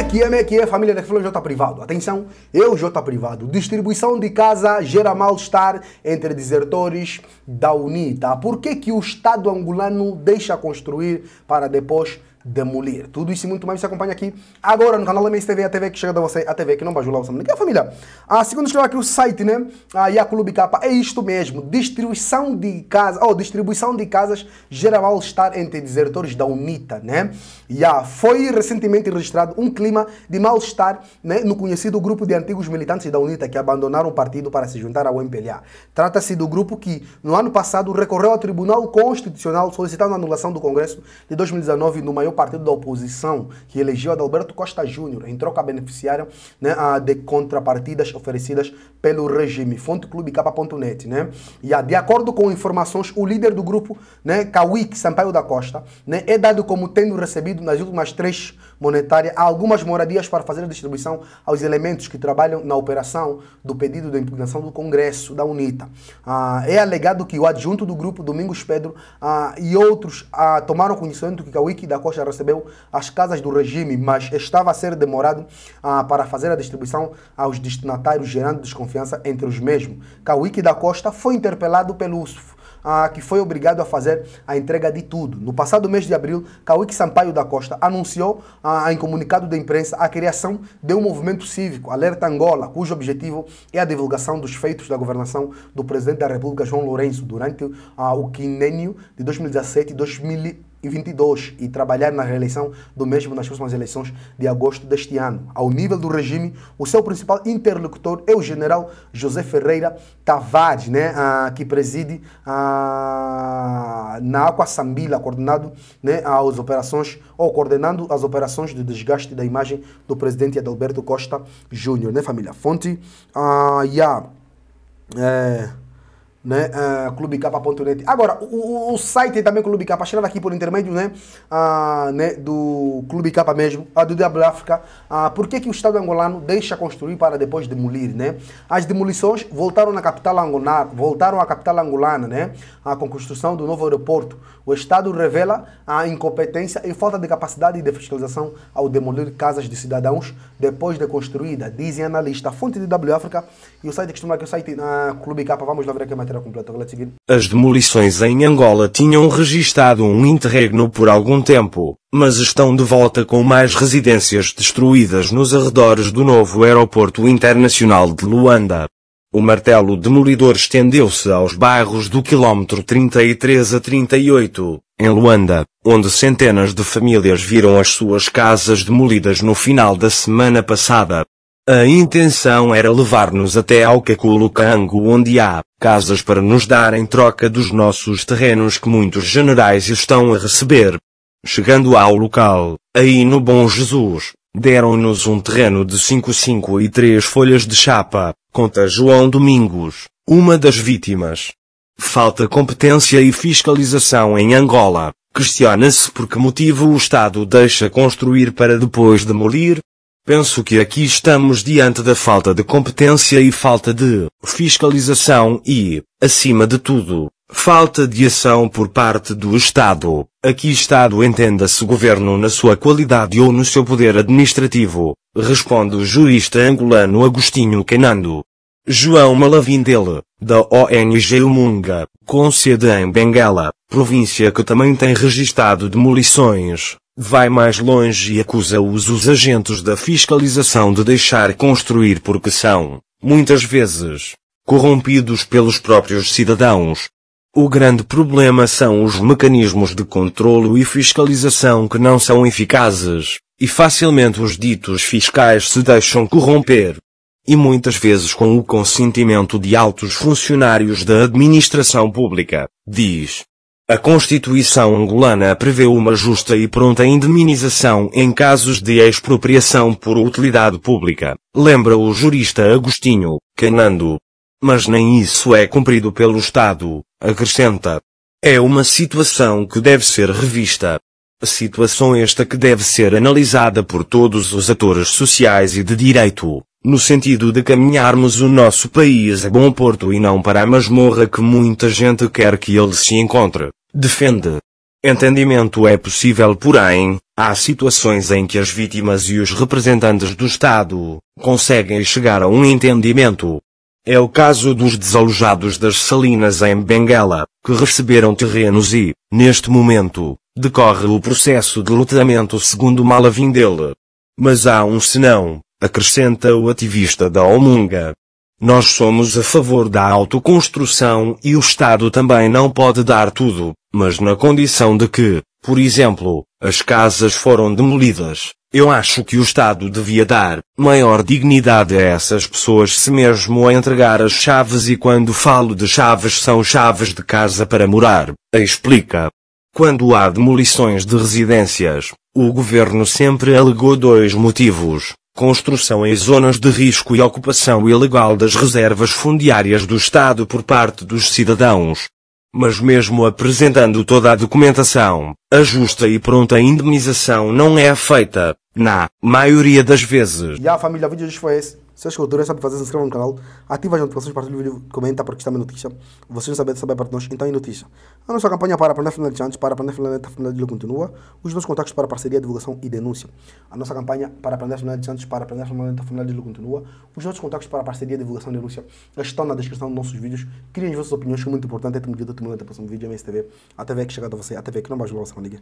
Mequia, Mequia, família da Reflão J Privado. Atenção, eu J Privado. Distribuição de casa gera mal-estar entre desertores da UNITA. Tá? Por que, que o Estado angolano deixa construir para depois da mulher. Tudo isso e muito mais se acompanha aqui agora no canal da MSTV, a TV que chega da você, a TV que não bajula o Samanique. É família, a ah, segunda escreveu aqui o site, né? Ah, a ah, Clube K, é isto mesmo, distribuição de casas, ou oh, distribuição de casas geral estar entre desertores da UNITA, né? E ah, foi recentemente registrado um clima de mal-estar né, no conhecido grupo de antigos militantes da UNITA que abandonaram o partido para se juntar ao MPLA. Trata-se do grupo que, no ano passado, recorreu ao Tribunal Constitucional solicitando a anulação do Congresso de 2019 no maior o partido da oposição, que elegeu Adalberto Costa Júnior em troca beneficiária né, de contrapartidas oferecidas pelo regime. Fonte Clube K.net, né? E ah, de acordo com informações, o líder do grupo, né, Kawik Sampaio da Costa, né, é dado como tendo recebido nas últimas três monetária a algumas moradias para fazer a distribuição aos elementos que trabalham na operação do pedido de impugnação do Congresso da UNITA. Ah, é alegado que o adjunto do grupo, Domingos Pedro, ah, e outros ah, tomaram conhecimento que Cauique da Costa recebeu as casas do regime, mas estava a ser demorado ah, para fazer a distribuição aos destinatários, gerando desconfiança entre os mesmos. Cauique da Costa foi interpelado pelo ah, que foi obrigado a fazer a entrega de tudo. No passado mês de abril, Cauique Sampaio da Costa anunciou ah, em comunicado da imprensa a criação de um movimento cívico, Alerta Angola, cujo objetivo é a divulgação dos feitos da governação do presidente da República, João Lourenço, durante ah, o quinênio de 2017 e 2018. 2022 e trabalhar na reeleição do mesmo nas próximas eleições de agosto deste ano. Ao nível do regime, o seu principal interlocutor é o general José Ferreira Tavares, né, ah, que preside ah, na Aquaçambila, coordenado né, as operações, ou coordenando as operações de desgaste da imagem do presidente Adalberto Costa Júnior, né, família? Fonte, ah, yeah, eh, é, né? Uh, eh, clubecapa.net. Agora, o, o, site é também Clube Capa, chegando aqui por intermédio, né? Uh, né? Do Clube Capa mesmo, uh, do Diablo África. Uh, por que, que o Estado angolano deixa construir para depois demolir, né? As demolições voltaram na capital angolana, voltaram à capital angolana, né? Uh, com a construção do novo aeroporto. O Estado revela a incompetência e falta de capacidade de fiscalização ao demolir casas de cidadãos depois de construída, dizem analista, Fonte de W África e o site que estamos aqui, o site uh, Clube Capa. Vamos lá ver aqui a as demolições em Angola tinham registrado um interregno por algum tempo, mas estão de volta com mais residências destruídas nos arredores do novo aeroporto internacional de Luanda. O martelo demolidor estendeu-se aos bairros do quilómetro 33 a 38, em Luanda, onde centenas de famílias viram as suas casas demolidas no final da semana passada. A intenção era levar-nos até ao Caculucango onde há casas para nos dar em troca dos nossos terrenos que muitos generais estão a receber. Chegando ao local, aí no Bom Jesus, deram-nos um terreno de 5,5 e 3 folhas de chapa, conta João Domingos, uma das vítimas. Falta competência e fiscalização em Angola. Questiona-se por que motivo o Estado deixa construir para depois demolir, Penso que aqui estamos diante da falta de competência e falta de fiscalização e, acima de tudo, falta de ação por parte do Estado. Aqui Estado entenda-se governo na sua qualidade ou no seu poder administrativo, responde o jurista angolano Agostinho Canando. João Malavindele, da ONG Umunga, com sede em Bengala, província que também tem registrado demolições, vai mais longe e acusa-os os agentes da fiscalização de deixar construir porque são, muitas vezes, corrompidos pelos próprios cidadãos. O grande problema são os mecanismos de controlo e fiscalização que não são eficazes, e facilmente os ditos fiscais se deixam corromper. E muitas vezes com o consentimento de altos funcionários da administração pública, diz. A Constituição angolana prevê uma justa e pronta indemnização em casos de expropriação por utilidade pública, lembra o jurista Agostinho Canando. Mas nem isso é cumprido pelo Estado, acrescenta. É uma situação que deve ser revista. Situação esta que deve ser analisada por todos os atores sociais e de direito, no sentido de caminharmos o nosso país a bom porto e não para a masmorra que muita gente quer que ele se encontre defende. Entendimento é possível, porém, há situações em que as vítimas e os representantes do Estado conseguem chegar a um entendimento. É o caso dos desalojados das Salinas em Benguela, que receberam terrenos e, neste momento, decorre o processo de lutamento segundo Malavindele. Mas há um senão, acrescenta o ativista da Omunga. Nós somos a favor da autoconstrução e o Estado também não pode dar tudo mas na condição de que, por exemplo, as casas foram demolidas. Eu acho que o Estado devia dar maior dignidade a essas pessoas se mesmo a entregar as chaves e quando falo de chaves são chaves de casa para morar, explica. Quando há demolições de residências, o governo sempre alegou dois motivos: construção em zonas de risco e ocupação ilegal das reservas fundiárias do Estado por parte dos cidadãos mas mesmo apresentando toda a documentação, a justa e pronta indemnização não é feita, na maioria das vezes. Já a família, o vídeo de hoje foi esse. Se és cultura, é sabe fazer, se inscreva no canal, ativa as notificações, partilha o vídeo, comenta, porque está na é notícia. Vocês não sabem, saber para nós, então é notícia. A nossa campanha para aprender final de antes, para aprender a finalizar, a finalizar continua. Os nossos contatos para parceria, divulgação e denúncia. A nossa campanha para aprender final de antes, para aprender a finalizar, a finalizar continua. Os nossos contatos para parceria, divulgação e denúncia estão na descrição dos nossos vídeos. Criem as vossas opiniões, que é muito importante. Até o próximo vídeo, da MSTV. Até ver que chega a você, até ver que não mais ajudar